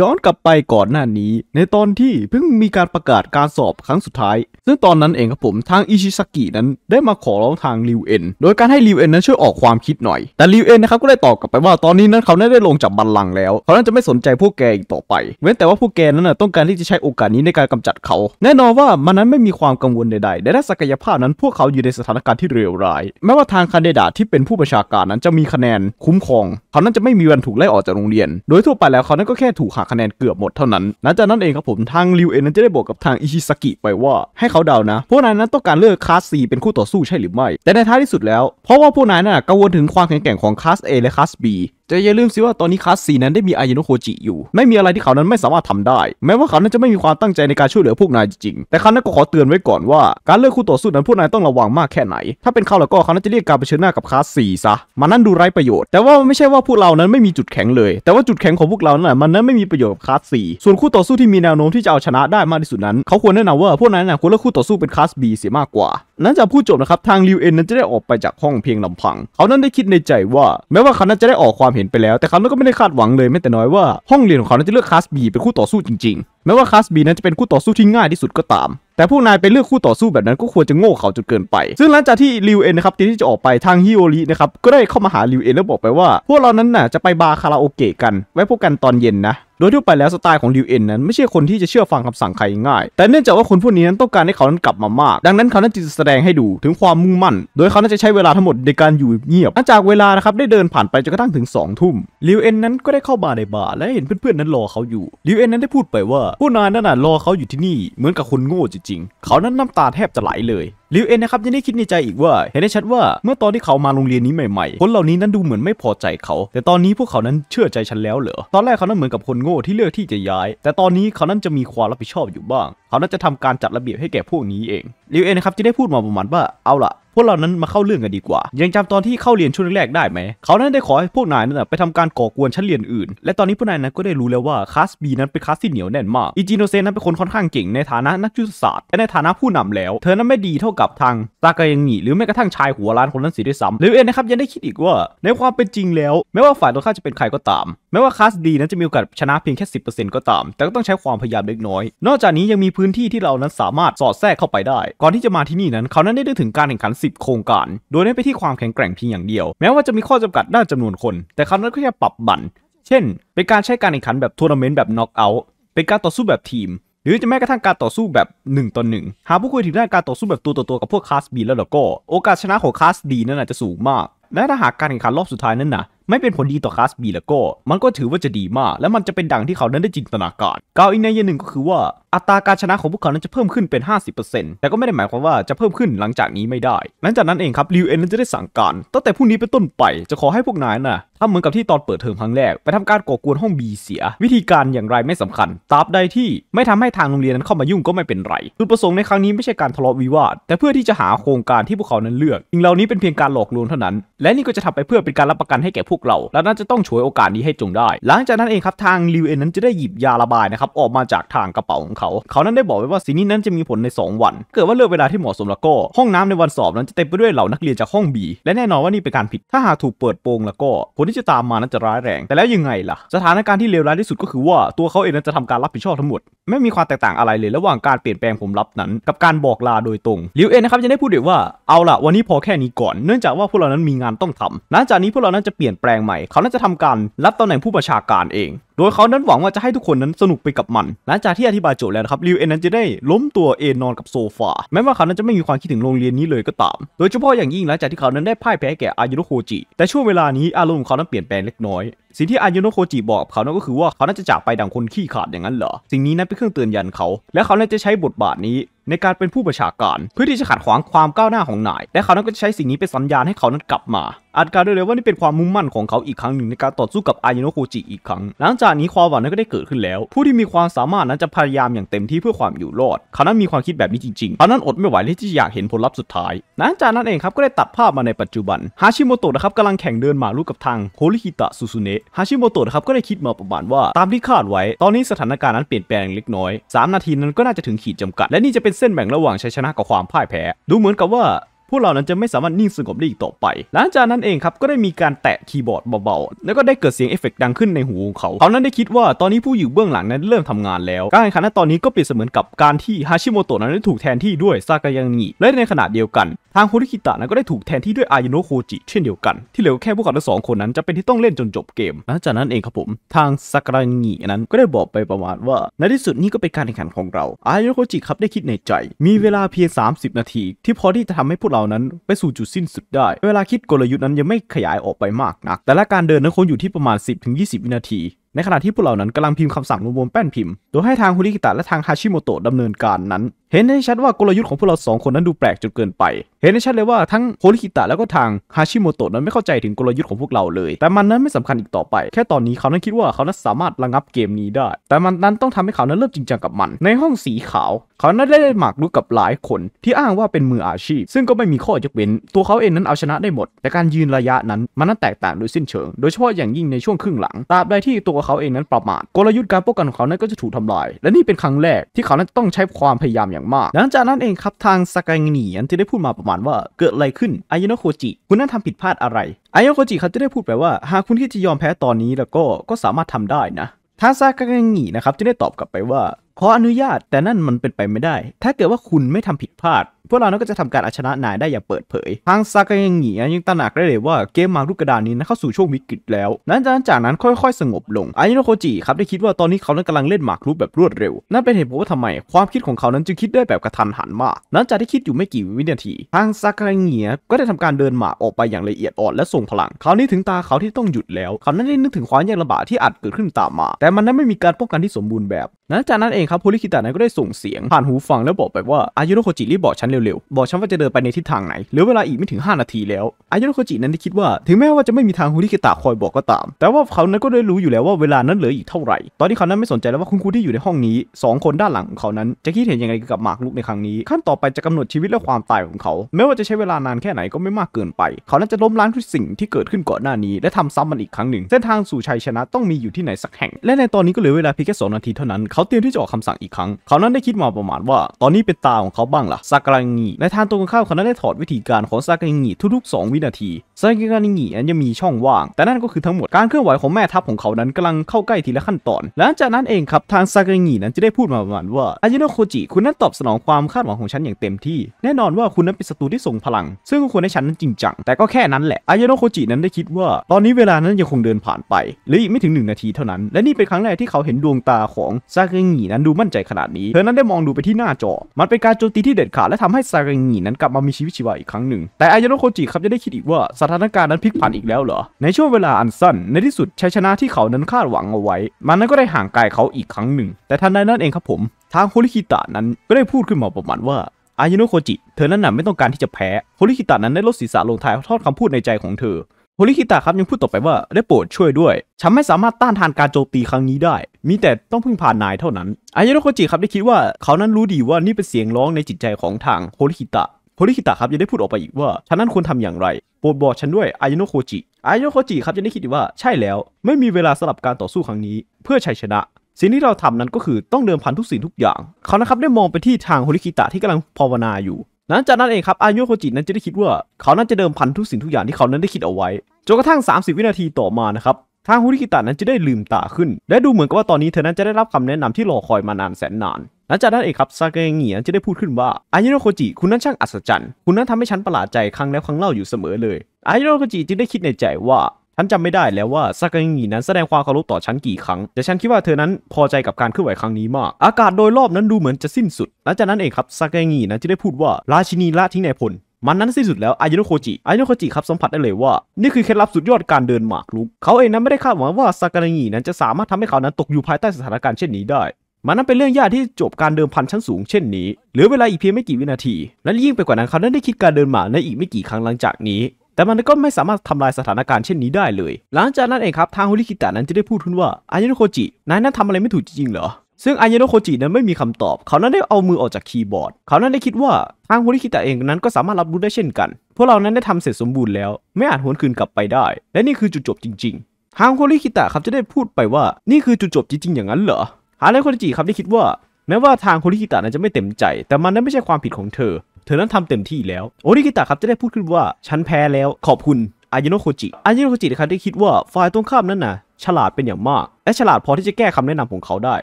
[SPEAKER 1] ย้อนกลับไปก่อนหน้านี้ ในตอนที่เพิ่งมีการประกาศการสอบครั้งสุดท้าย ซึ่งตอนนั้นเองครับผมทางอิชิสากินั้น ได้มาขอร้องทางริวเอ็นโดยการให้ริวเอ็นนั้นช่วยออกความคิดหน่อย แต่ริวเอ็นนะครับก็ได้ตอบกลับไปว่า ตอนนี้นั้นเขาได้ลงจากบัลลังก์แล้วเขานั้นจะไม่สนใจพวกแกอีกต่อไป เว้นแต่ว่าพวกแกนั้นต้องการที่จะใช้โอกาสนี้ในการกำจัดเขา แน่นอนว่ามันนั้นไม่มีความกังวลใดๆในด้านศักยภาพนั้นพวกเขาอยู่ในสถานการณ์ที่เลวร้ายแม้ว่าทางคันเดดาที่เป็นผู้ประชาการนั้นจะมีคะแนนคุ้มครอง เขานั้นจะไม่มีวันถูกไล่ออกจากโรงเรียน โดยทั่วไปแล้วเขานั้นก็แค่ถูกหักคะแนนเกือบหมดเท่านั้น หลังจากนั้นเองครับผม ทางริวเอ็นั้นจะได้บอกกับทางอิชิสกิไปว่า ให้เขาเดานะ พวกนายนั้นต้องการเลือกคลาส C เป็นคู่ต่อสู้ใช่หรือไม่ แต่ในท้ายที่สุดแล้ว เพราะว่าพวกนายนั้นกังวลถึงความแข็งแกร่งของคลาส A และคลาส B จต่อย่าลืมสิว่า ตอนนี้คลาสีนั้นได้มีอายนุโคจิอยู่ ไม่มีอะไรที่เขานั้นไม่สามารถทำได้ แม้ว่าเขานั้นจะไม่มีความตั้งใจในการช่วยเหลือพวกนายจริงแต่คัานั้นก็ขอเตือนไว้ก่อนว่าการเลือกคู่ต่อสู้นั้นพวกนายต้องระวังมากแค่ไหน ถ้าเป็นเขาแล้วก็เขานั้นจะเรียกการเผชิญหน้ากับคลาสีซะมันนั้นดูไร้ประโยชน์แต่ว่าไม่ใช่ว่าพวกเรานั้นไม่มีจุดแข็งเลยแต่ว่าจุดแข็งของพวกเรานั้นมันนั้นไม่มีประโยชน์กับคลาสีส่วนคู่ต่อสู้ที่มีแนวโน้มที่จะเอาชนะได้มากที่สุดนั้น เขาควรแนะนำว่าพวกนั้นควรเลือกคู่ต่อสู้เป็นคาสีเสียมากกว่านั้นจกพูดจบนะครับทางลิวเอ็นนั้นจะได้ออกไปจากห้องเพียงลำพัง เขานั้นได้คิดในใจว่าแม้ว่าเขานั้นจะได้ออกความเห็นไปแล้ว แต่เขานั้นก็ไม่ได้คาดหวังเลยแม้แต่น้อยว่าห้องเรียนของเขานั้นจะเลือกคลาสบีเป็นคู่ต่อสู้จริงๆแม้ว่าคลาสบีนั้นจะเป็นคู่ต่อสู้ที่ง่ายที่สุดก็ตาม แต่ผู้นายไปเลือกคู่ต่อสู้แบบนั้นก็ควรจะโง่เขาจนเกินไป ซึ่งหลังจากที่ลิวเอ็นนะครับที่จะออกไปทางฮิโอรินะครับก็ได้เข้ามาหาลิวเอ็นแล้วบอกไปว่า พวกเรานั้นน่ะจะไปบาร์คาราโอเกะกันไว้พบกันตอนเย็นนะโดยทั่วไปแล้วสไตล์ของลิวเอ็นนั้นไม่ใช่คนที่จะเชื่อฟังคำสั่งใครง่ายแต่เนื่องจากว่าคนพวกนี้นั้นต้องการให้เขานั้นกลับมามาก ดังนั้นเขานั้นจึงแสดงให้ดูถึงความมุ่งมั่น โดยเขานั้นจะใช้เวลาทั้งหมดในการอยู่เงียบหลังจากเวลานะครับได้เดินผ่านไปจนกระทั่งถึง2องทุ่มลิวเอ็นนั้นก็ได้เข้ามาในบาร์และเห็นเพื่อนๆนั้นรอเขาอยู่ลิวเอ็นนั้นได้พูดไปว่า ผู้นายนั้นน่ะรอเขาอยู่ที่นี่เหมือนกับคนโง่จริงๆ เขานั้นน้ำตาแทบจะไหลเลยลิวเอ็นนะครับยังได้คิดในใจอีกว่า เห็นได้ชัดว่า เมื่อตอนที่เขามาโรงเรียนนี้ใหม่ๆคนเหล่านี้นั้นดูเหมือนไม่พอใจเขา แต่ตอนนี้พวกเขานั้นเชื่อใจฉันแล้วเหรอตอนแรกเขานั้นเหมือนกับคนโง่ที่เลือกที่จะย้าย แต่ตอนนี้เขานั้นจะมีความรับผิดชอบอยู่บ้าง เขานั้นจะทำการจัดระเบียบให้แก่พวกนี้เองลิวเอ็นนะครับจะได้พูดมาประมาณว่าเอาล่ะพวกเรานั้นมาเข้าเรื่องกันดีกว่า ยังจำตอนที่เข้าเรียนช่วงแรกได้ไหม เขานั้นได้ขอให้พวกนายนั้นไปทำการก่อกวนชั้นเรียนอื่น และตอนนี้พวกนายนั้นก็ได้รู้แล้วว่าคลาสบีนั้นเป็นคลาสที่เหนียวแน่นมากอิจิโนเซนนั้นเป็นคนค่อนข้างเก่งในฐานะนักจุลศาสตร์ และในฐานะผู้นำแล้ว เธอนั้นไม่ดีเท่ากับทางซากายังงิหรือแม้กระทั่งชายหัวล้านคนนั้นสิได้วยซ้ำเลวเอ็นนะครับยังได้คิดอีกว่าในความเป็นจริงแล้วแม้ว่าฝ่ายตรงข้ามจะเป็นใครก็ตามแม้ว่าคลาสดีนั้นจะมีโอกาสชนะเพียงแค่ 10%ก็ตาม แต่ก็ต้องใช้ความพยายามเล็กน้อย นอกจากนี้ยังมีพื้นที่ที่เรานั้นสามารถสอดแทรกเข้าไปได้ ก่อนที่จะมาที่นี่นั้น เขานั้นได้ดึกถึงการแข่งขัน 10 โครงการ โดยได้ไปที่ความแข็งแกร่งเพียงอย่างเดียว แม้ว่าจะมีข้อจำกัดด้านจำนวนคน แต่เขานั้นก็แค่ปรับบันเช่น เป็นการใช้การแข่งขันแบบทัวร์นาเมนต์แบบน็อกเอาท์ เป็นการต่อสู้แบบทีม หรือจะแม้กระทั่งการต่อสู้แบบ 1ต่อ1หากผู้คุยถึงด้านการต่อสู้แบบตัวต่อตัวกับพวกคลาสบีแล้วก็โอกาสชนะของคลาสดีนั้นอาจจะสูงมาก และถ้าหากการแข่งขันรอบสุดท้ายนั้นนะไม่เป็นผลดีต่อคลาส B แล้วก็ มันก็ถือว่าจะดีมาก และมันจะเป็นดังที่เขานั้นได้จินตนาการกล่าวอีกในยันหนึ่งก็คือว่าอัตราการชนะของพวกเขานั้นจะเพิ่มขึ้นเป็น 50%แต่ก็ไม่ได้หมายความว่าจะเพิ่มขึ้นหลังจากนี้ไม่ได้ หลังจากนั้นเองครับลิวเอ็นนั้นจะได้สั่งการตั้งแต่พรุ่งนี้เป็นต้นไปจะขอให้พวกนายน่ะทำเหมือนกับที่ตอนเปิดเทอมครั้งแรก ไปทำการก่อกวนห้องบีเสีย วิธีการอย่างไรไม่สำคัญ ตราบใดที่ไม่ทำให้ทางโรงเรียนนั้นเข้ามายุ่งก็ไม่เป็นไร จุดประสงค์ในครั้งนี้ไม่ใช่การทะเลาะวิวาท แต่เพื่อที่จะหาโครงการที่พวกเขานั้นเลือกสิ่งเหล่านี้เป็นเพียงการหลอกลวงเท่านั้น และนี่ก็จะทำไปเพื่อเป็นการรับประกันให้แก่พวกเราและน่าจะต้องฉวยโอกาสนี้ให้จงได้ หลังจากนั้นเองครับทางลิวเอ็นนั้นจะได้หยิบยาระบายนะครับออกมาจากทางกระเป๋าของเขาเขาเขานั้นได้บอกไว้ว่าสิ่งนี้นั้นจะมีผลใน2วันเกิดว่าเลือกเวลาที่เหมาะสมแล้วก็ ห้องน้ำในวันสอบนั้นจะเต็มไปด้วยเหล่านักเรียนจากห้องบีและแน่นอนว่านี่เป็นการผิดถ้าหากถูกเปิดโปงแล้วก็ผลที่จะตามมานั้นจะร้ายแรง แต่แล้วยังไงล่ะ สถานการณ์ที่เลวร้ายที่สุดก็คือว่า ตัวเขาเองนั้นจะทำการรับผิดชอบทั้งหมดไม่มีความแตกต่างอะไรเลยระหว่างการเปลี่ยนแปลงผมรับนั้น กับการบอกลาโดยตรงลิวเองนะครับจะได้พูดเดี๋ยวว่าเอาล่ะวันนี้พอแค่นี้ก่อน เนื่องจากว่าพวกเรานั้นมีงานต้องทำหลังจากนี้พวกเรานั้นจะเปลี่ยนแปลงใหม่ เขาน่าจะทำการรับตำแหน่งผู้ประชาการเองโดยเขานั้นหวังว่าจะให้ทุกคนนั้นสนุกไปกับมันหลังจากที่อธิบายจบแล้วนะครับ ริวเอ็นนั้นจะได้ล้มตัวเอนนอนกับโซฟาแม้ว่าเขานั้นจะไม่มีความคิดถึงโรงเรียนนี้เลยก็ตาม โดยเฉพาะอย่างยิ่งหลังจากที่เขานั้นได้พ่ายแพ้แก่อายุโคจิแต่ช่วงเวลานี้อารมณ์ของเขานั้นเปลี่ยนแปลงเล็กน้อยสิ่งที่อายุโนโคจิบอกเขานั่นก็คือว่าเขาน่าจะจากไปดังคนขี้ขาดอย่างนั้นเหรอ สิ่งนี้นั้นเป็นเครื่องเตือนยันเขา และเขาน่าจะใช้บทบาทนี้ในการเป็นผู้ประชาการเพื่อที่จะขัดขวางความก้าวหน้าของนาย และเขานั้นก็จะใช้สิ่งนี้เป็นสัญญาณให้เขานั้นกลับมาอาจกล่าวได้เลยว่านี่เป็นความมุ่งมั่นของเขาอีกครั้งหนึ่งในการต่อสู้กับอายุโนโคจิอีกครั้ง หลังจากนี้ความหวังนั้นก็ได้เกิดขึ้นแล้ว ผู้ที่มีความสามารถนั้นจะพยายามอย่างเต็มที่เพื่อความอยู่รอด เขานั้นมีความคิดแบบนี้จริงๆเขานั้นอดไม่ไหวที่จะอยากเห็นผลลัพธ์สุดท้ายหลังจากนั้นเองครับก็ได้ตัดภาพมาในปัจจุบันฮาชิโมโตะนะครับกำลังแข่งเดินหมาลุกกับทางโฮริฮิตะซูซูเนะฮาชิโมโตะครับก็ได้คิดมาประมาณว่าตามที่คาดไว้ตอนนี้สถานการณ์นั้นเปลี่ยนแปลงเล็กน้อย 3 นาทีนั้นก็น่าจะถึงขีดจำกัดและนี่จะเป็นเส้นแบ่งระหว่างชัยชนะกับความพ่ายแพ้ ดูเหมือนกับว่าพวกเรานั้นจะไม่สามารถนิ่งสงบได้อีกต่อไป หลังจากนั้นเองครับ ก็ได้มีการแตะคีย์บอร์ดเบา ๆ แล้วก็ได้เกิดเสียงเอฟเฟกดังขึ้นในหูของเขา เขานั้นได้คิดว่าตอนนี้ผู้อยู่เบื้องหลังนั้น เริ่มทำงานแล้ว การแข่งขันตอนนี้ก็เปรียบเสมือนกับการที่ฮาชิโมโตะนั้นได้ถูกแทนที่ด้วยซากายังงีและในขณะเดียวกัน ทางฮุริคิตะนั้นก็ได้ถูกแทนที่ด้วยอายุโนโคจิเช่นเดียวกัน ที่เหลือแค่พวกเขาทั้งสองคนนั้น จะเป็นที่ต้องเล่นจนจบเกมหลังจากนั้นเองครับผม ทางซากายังงีนั้นก็ได้บอกไปประมาณว่าในที่สุดนี่ก็เป็นการแข่งขันของเราอายุโนโคจิครับได้คิดในใจ มีเวลาเพียง30 นาทีที่พอที่จะทำให้พวกเราเ่านั้นไปสู่จุดสิ้นสุดได้ เวลาคิดกลยุทธ์นั้นยังไม่ขยายออกไปมากนัก แต่ละการเดินนั้นคงอยู่ที่ประมาณ 10-20 วินาที ในขณะที่พวกเหล่านั้นกำลังพิมพ์คำสั่งลงบนแป้นพิมพ์ โดยให้ทางฮุริกิตะและทางฮาชิโมโตะดำเนินการนั้นเห็นได้ชัดว่ากลยุทธ์ของพวกเราสองคนนั้นดูแปลกจนเกินไป เห็นได้ชัดเลยว่าทั้งโฮลิคิตะแล้วก็ทางฮาชิโมโตะนั้นไม่เข้าใจถึงกลยุทธ์ของพวกเราเลย แต่มันนั้นไม่สำคัญอีกต่อไป แค่ตอนนี้เขานั้นคิดว่าเขานั้นสามารถระงับเกมนี้ได้ แต่มันนั้นต้องทำให้เขานั้นเริ่มจริงจังกับมัน ในห้องสีขาวเขานั้นได้หมากรุกกับหลายคนที่อ้างว่าเป็นมืออาชีพซึ่งก็ไม่มีข้อยกเว้นตัวเขาเองนั้นเอาชนะได้หมด แต่การยืนระยะนั้นมันนั้นแตกต่างโดยสิ้นเชิง โดยเฉพาะอย่างยิ่งในช่วงครึ่งหลังตราบใดที่ตัวเขาเองนั้นประมาทกลยุทธ์การป้องกันของเขานั้นก็จะถูกทำลายและนี่เป็นครั้งแรกที่เขานั้นต้องใช้ความพยายามอย่างมากหลังจากนั้นเองครับทางสกายเนียนที่ได้พูดมาประมาณว่า เกิดอะไรขึ้นอายโนโคจิคุณนั้นทำผิดพลาดอะไรอายโนโคจิเขาจะได้พูดไปว่าหากคุณที่จะยอมแพ้ตอนนี้แล้วก็ก็สามารถทำได้นะ ทางซากายเนีนะครับจะได้ตอบกลับไปว่าขออนุญาตแต่นั่นมันเป็นไปไม่ได้ ถ้าเกิดว่าคุณไม่ทำผิดพลาดพวกเรานั้นก็จะทำการอาชนะนายได้อย่างเปิดเผย ทางซากายังหงียังตระหนักได้เลยว่าเกมมารุกกระดานนี้นะเข้าสู่ช่วงวิกฤตแล้ว นั้นจากนั้นค่อยๆ สงบลง อายุโนโคจิครับได้คิดว่าตอนนี้เขานั้นกำลังเล่นหมากรุกแบบรวดเร็ว นั่นเป็นเหตุผลว่าทำไม ความคิดของเขานั้นจึงคิดได้แบบกระทันหันมาก นั้นจากที่คิดอยู่ไม่กี่วินาที ทางซากาังียก็ได้ทำการเดินหมากออกไปอย่างละเอียดอ่อนและส่งพลัง คราวนี้ถึงตาเขาที่ต้องหยุดแล้ว เขานั้นได้นึกถึงความยากลำบากที่อาจเกิดขึ้นตามมา แต่มันนั้นไม่มีการป้องกันที่สมบูรณ์แบบ นั้นจากนั้นเองครับโพลิคิตะนั้นก็ได้ส่งเสียงผ่านหูฟังแล้วบอกไปว่าอายุโนโคจิรีบบอกฉันเเร็วๆบอกฉันว่าจะเดินไปในทิศทางไหน เหลือเวลาอีกไม่ถึง 5 นาทีแล้วอายุโนโคจินั้นได้คิดว่า ถึงแม้ว่าจะไม่มีทางฮูริกตะคอยบอกก็ตาม แต่ว่าเขานั้นก็ได้รู้อยู่แล้วว่าเวลานั้นเหลืออีกเท่าไหร่ ตอนที่เขานั้นไม่สนใจแล้วว่าคุณครูที่อยู่ในห้องนี้ 2 คนด้านหลังของเขานั้นจะคิดเห็นยังไงกับหมากลุกในครั้งนี้ขั้นต่อไปจะกำหนดชีวิตและความตายของเขาแม้ว่าจะใช้เวลานานแค่ไหนก็ไม่มากเกินไป เขานั้นจะล้มล้างทุกสิ่งที่เกิดขึ้นก่อนหน้านี้และทำซ้ำมันอีกครั้งหนึ่ง เส้นทางสู่ชัยชนะต้องมีอยู่ที่ไหนสักแห่ง และในตอนนี้ก็เหลือเวลาเพียงแค่สองนาทีเท่านั้นเขาเตรียมที่จะออกคำสั่งอีกครั้งเขานั้นได้คิดมาประมาณว่า ตอนนี้เป็นตาของเขาบ้างล่ะซากากิงิในทางตรงข้ามเขาได้ถอดวิธีการของซากิงิทุกๆ 2 วินาทีซากิงินั้นยังมีช่องว่าง แต่นั่นก็คือทั้งหมดการเคลื่อนไหวของแม่ทัพของเขานั้นกำลังเข้าใกล้ทีละขั้นตอน หลังจากนั้นเองครับ ทางซากางินั้นจะได้พูดมาประมาณว่าอายุโนโคจิคุณนั้นตอบสนองความคาดหวังของฉันอย่างเต็มที่ แน่นอนว่าคุณนั้นเป็นศัตรูที่ทรงพลัง ซึ่งควรให้ฉันนั้นจริงจังแต่ก็แค่นั้นแหละอายุโนโคจินั้นได้คิดว่า ตอนนี้เวลานั้นยังคงเดินผ่านไปหรืออีกไม่ถึง1นาทีเท่านั้น และนี่เป็นครั้งแรกที่เขาเห็นดวงตาของซากางินั้นดูมั่นใจขนาดนี้เธอนั้นได้มองดูไปที่หน้าจอมันเป็นการโจมตีที่เด็ดขาดและทำให้ซาเรงงีนั้นกลับมามีชีวิตชีวาอีกครั้งหนึ่ง แต่อายาโนโคจิครับจะได้คิดอีกว่าสถานการณ์นั้นพลิกผันอีกแล้วเหรอ ในช่วงเวลาอันสั้นในที่สุดชัยชนะที่เขานั้นคาดหวังเอาไว้ มันนั้นก็ได้ห่างไกลเขาอีกครั้งหนึ่ง แต่ทันใดนั้นเองครับผม ทางโคริคิตะนั้นก็ได้พูดขึ้นมาประมาณว่าอายโนโคจิเธอนั้นน่ะไม่ต้องการที่จะแพ้โคริคิตะนั้นได้ลดศีรษะลงท้ายทอดคำพูดในใจของเธอโฮลิคิตะครับยังพูดต่อไปว่า ได้โปรดช่วยด้วย ฉันไม่สามารถต้านทานการโจมตีครั้งนี้ได้ มีแต่ต้องพึ่งพานายเท่านั้นอายโรโคจิครับได้คิดว่าเขานั้นรู้ดีว่านี่เป็นเสียงร้องในจิตใจของทางโฮลิคิตะโฮลิคิตะครับยังได้พูดออกไปอีกว่าฉันนั้นควรทำอย่างไร โปรดบอกฉันด้วยอายโนโคจิอายโนโคจิครับยังได้คิดว่าใช่แล้วไม่มีเวลาสำหรับการต่อสู้ครั้งนี้เพื่อชัยชนะ สิ่งที่เราทำนั้นก็คือต้องเดิมพันทุกสิ่งทุกอย่าง เขานะครับได้มองไปที่ทางโฮลิคิตะที่กำลังภาวนาอยู่หลังจากนั้นเองครับอายุโคจินั้นจะได้คิดว่าเขานั้นจะเดิมพันทุกสิ่งทุกอย่างที่เขานั้นได้คิดเอาไว้จนกระทั่ง 30 วินาทีต่อมานะครับทางฮุริกิตะนั้นจะได้ลืมตาขึ้น และดูเหมือนกับว่าตอนนี้เธอนั้นจะได้รับคำแนะนำที่รอคอยมานานแสนนานหลังจากนั้นเองครับซาเกะเงียจะได้พูดขึ้นว่าอายุโนโคจิคุณนั้นช่างอัศจรรย์ คุณนั้นทำให้ฉันประหลาดใจครั้งแล้วครั้งเล่าอยู่เสมอเลยอายุโนโคจิจึงได้คิดในใจว่าฉันจำไม่ได้แล้วว่าซากางินั้นแสดงความเคารพต่อฉันกี่ครั้งแต่ฉันคิดว่าเธอนั้นพอใจกับการเคลื่อนไหวครั้งนี้มาก อากาศโดยรอบนั้นดูเหมือนจะสิ้นสุดหลังจากนั้นเองครับซากางินั้นจึงได้พูดว่าราชินีละทิ้งนายพลมันนั้นสิ้นสุดแล้วอายโนโคจิอายโนโคจิครับสัมผัสได้เลยว่า นี่คือเคล็ดลับสุดยอดการเดินหมากรุกเขาเองนั้นไม่ได้คาดหวังว่าซากางินั้นจะสามารถทำให้เขานั้นตกอยู่ภายใต้สถานการณ์เช่นนี้ได้มันนั้นเป็นเรื่องยากที่จบการเดิมพันชั้นสูงเช่นนี้เหลือเวลาอีกเพียงไม่กี่วินาทีและยิ่งไปกว่านั้นเขาได้คิดการเดินหมาในอีกไม่กี่ครั้งหลังจากนี้แต่มันก็ไม่สามารถทำลายสถานการณ์เช่นนี้ได้เลย หลังจากนั้นเองครับทางฮุริคิตะนั้นจะได้พูดขึ้นว่า อายโนโคจินายนั้นทำอะไรไม่ถูกจริงๆเหรอ ซึ่งอายโนโคจินั้นไม่มีคำตอบ เขานั้นได้เอามือออกจากคีย์บอร์ด เขานั้นได้คิดว่า ทางฮุริคิตะเองนั้นก็สามารถรับรู้ได้เช่นกันพวกเรานั้นได้ทำเสร็จสมบูรณ์แล้ว ไม่อาจหวนคืนกลับไปได้ และนี่คือจุดจบจริง ๆ ทางฮุริคิตะครับจะได้พูดไปว่านี่คือจุดจบจริงๆ อย่างนั้นเหรอฮาเลโคจิครับได้คิดว่า แม้ว่าทางฮุริคิตะนั้นจะไม่เต็มใจ แต่มันนั้นไม่ใช่ความผิดของเธอเธอนั้นทำเต็มที่แล้ว โอริกิตะครับ จะได้พูดขึ้นว่า ฉันแพ้แล้วขอบคุณอายโนโคจิ อายโนโคจินะครับได้คิดว่าฝ่ายตรงข้ามนั้นน่ะฉลาดเป็นอย่างมาก และฉลาดพอที่จะแก้คำแนะนำของเขาได้